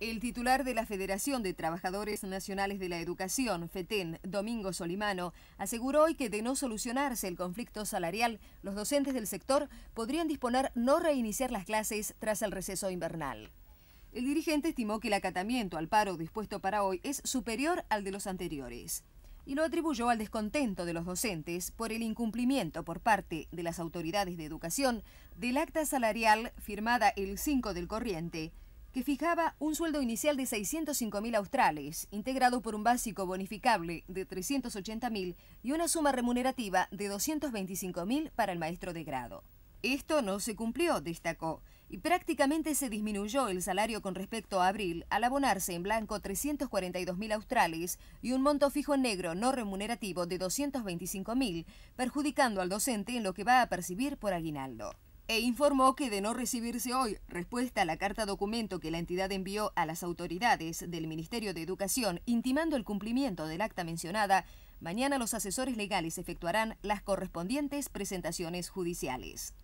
El titular de la Federación de Trabajadores Nacionales de la Educación, FETEN, Domingo Solimano, aseguró hoy que de no solucionarse el conflicto salarial, los docentes del sector podrían disponer no reiniciar las clases tras el receso invernal. El dirigente estimó que el acatamiento al paro dispuesto para hoy es superior al de los anteriores y lo atribuyó al descontento de los docentes por el incumplimiento por parte de las autoridades de educación del acta salarial firmada el 5 del corriente que fijaba un sueldo inicial de 605.000 australes, integrado por un básico bonificable de 380.000 y una suma remunerativa de 225.000 para el maestro de grado. Esto no se cumplió, destacó, y prácticamente se disminuyó el salario con respecto a abril al abonarse en blanco 342.000 australes y un monto fijo en negro no remunerativo de 225.000, perjudicando al docente en lo que va a percibir por aguinaldo e informó que de no recibirse hoy respuesta a la carta documento que la entidad envió a las autoridades del Ministerio de Educación intimando el cumplimiento del acta mencionada, mañana los asesores legales efectuarán las correspondientes presentaciones judiciales.